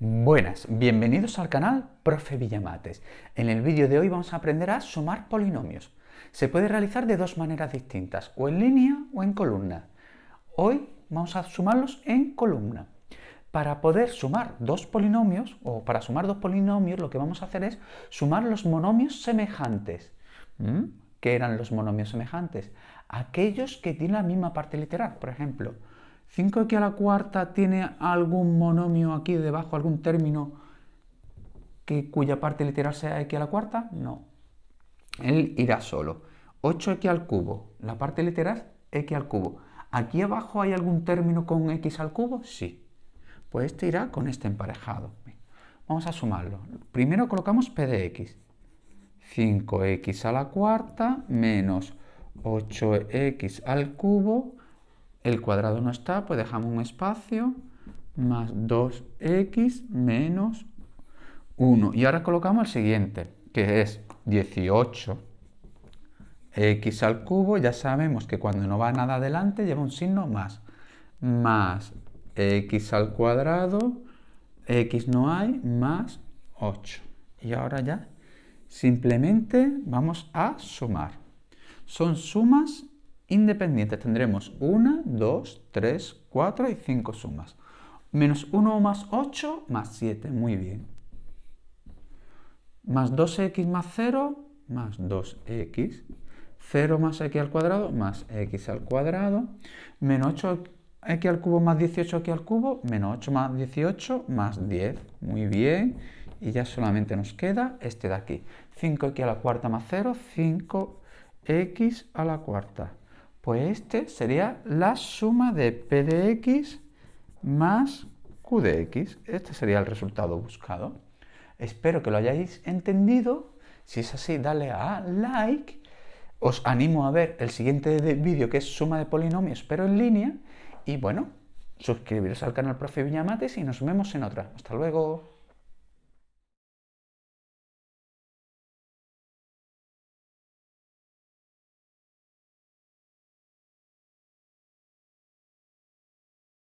Buenas, bienvenidos al canal Profe Villamates. En el vídeo de hoy vamos a aprender a sumar polinomios. Se puede realizar de dos maneras distintas, o en línea o en columna. Hoy vamos a sumarlos en columna. Para poder sumar dos polinomios, o para sumar dos polinomios, lo que vamos a hacer es sumar los monomios semejantes. ¿Mm? ¿Qué eran los monomios semejantes? Aquellos que tienen la misma parte literal. Por ejemplo, 5x a la cuarta tiene algún monomio aquí debajo, algún término que, cuya parte literal sea x a la cuarta? No. Él irá solo. 8x al cubo, la parte literal x al cubo. ¿Aquí abajo hay algún término con x al cubo? Sí. Pues este irá con este emparejado. Vamos a sumarlo. Primero colocamos p de x. 5x a la cuarta menos 8x al cubo el cuadrado no está, pues dejamos un espacio, más 2x menos 1. Y ahora colocamos el siguiente, que es 18x al cubo. Ya sabemos que cuando no va nada adelante lleva un signo más. Más x al cuadrado, x no hay, más 8. Y ahora ya simplemente vamos a sumar. Son sumas independientes tendremos 1, 2, 3, 4 y 5 sumas. Menos 1 más 8 más 7, muy bien. Más 2x más 0 más 2x. 0 más x al cuadrado más x al cuadrado. Menos 8x al cubo más 18x al cubo. Menos 8 más 18 más 10. Muy bien. Y ya solamente nos queda este de aquí. 5x a la cuarta más 0, 5x a la cuarta. Pues este sería la suma de P de X más Q de X. Este sería el resultado buscado. Espero que lo hayáis entendido. Si es así, dale a like. Os animo a ver el siguiente vídeo que es suma de polinomios, pero en línea. Y bueno, suscribiros al canal Profe Viñamates y nos vemos en otra. Hasta luego.